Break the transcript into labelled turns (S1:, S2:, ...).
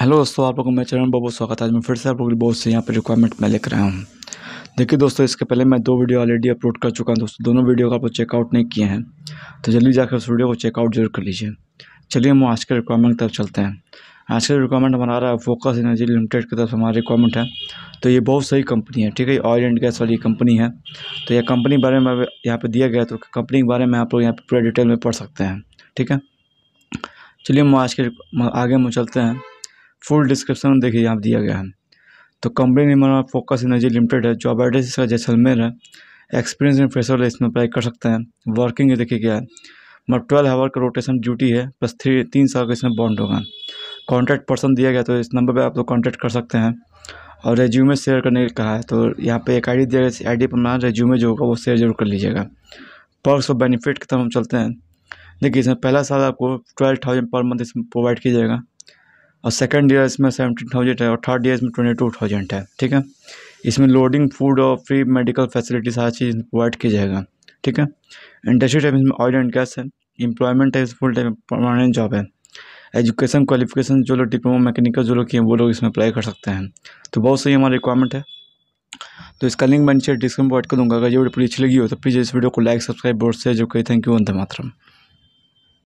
S1: hello दोस्तों आप लोगों को मेरे चैनल में बहुत स्वागत है आज मैं फिर से आप लोगों के बहुत से यहाँ पर रिक्वायरमेंट मैं लेकर आया हूँ देखिए दोस्तों इसके पहले मैं दो वीडियो ऑलरेडी अपलोड कर चुका हूँ दोस्तों दोनों वीडियो को आप चेकआउट नहीं किए हैं तो जल्दी जाकर उस वीडियो को चेकआउट जरूर कर लीजिए चलिए हम आज के रिक्वायरमेंट की तरफ चलते हैं आज का रिक्वायरमेंट हमारा रहा है फोकस एनर्जी लिमिटेड की तरफ हमारा रिक्वायरमेंट है तो ये बहुत सही कंपनी है ठीक है ऑयल एंड गैस वाली कंपनी है तो यह कंपनी के बारे में यहाँ पर दिया गया तो कंपनी के बारे में आप लोग यहाँ पर पूरा डिटेल में पढ़ सकते हैं ठीक है चलिए हम आज के आगे हम चलते हैं फुल डिस्क्रिप्शन देखिए यहाँ दिया गया है तो company Nirman focus energy limited है जॉब एड्रेस इसका जैसलमेर है एक्सपीरियंस इन फ्रेशर इसमें अप्लाई कर सकते हैं वर्किंग देखिए क्या है मतलब ट्वेल्व आवर का रोटेशन ड्यूटी है प्लस थ्री तीन साल का इसमें बॉन्ड होगा कॉन्टैक्ट पर्सन दिया गया तो इस नंबर पर आप लोग कॉन्टैक्ट कर सकते हैं और रेज्यूमे शेयर करने के कहा है तो यहाँ पे एक आईडी दिया गया इस डी पर मैं रेज्यूमे जो होगा वो शेयर जरूर कर लीजिएगा पर्स और बेनिफिट की तरफ हम चलते हैं देखिए इसमें पहला साल आपको ट्वेल्व थाउजेंड पर मंथ इसमें प्रोवाइड किया जाएगा और सेकंड ईयर इसमें सेवेंटीन थाउजेंड है और थर्ड ईयर इसमें ट्वेंटी टू थाउजेंड है ठीक है इसमें लोडिंग फूड और फ्री मेडिकल फैसिलिटी सारा चीज़ प्रोवाइड की जाएगा ठीक है इंडस्ट्री टाइप इसमें ऑयल एंड गैस है एम्प्लॉयमेंट है फुल टाइम परमानेंट जॉब है एजुकेशन क्वालिफिकेशन जो लोग डिप्लोमा मैकेनिकल जो लोग किए वो लोग इसमें अप्लाई कर सकते हैं तो बहुत सही हमारा रिक्वायरमेंट है तो इसका लिंक मैं नीचे डिस्क्रिप्शन प्रोवाइड कर दूंगा अगर ये वीडियो पूरी अच्छी लगी हो तो प्लीज़ इस वीडियो को लाइक सब्सक्राइब और शेयर जो कहीं थैंक यू वंदे मातरम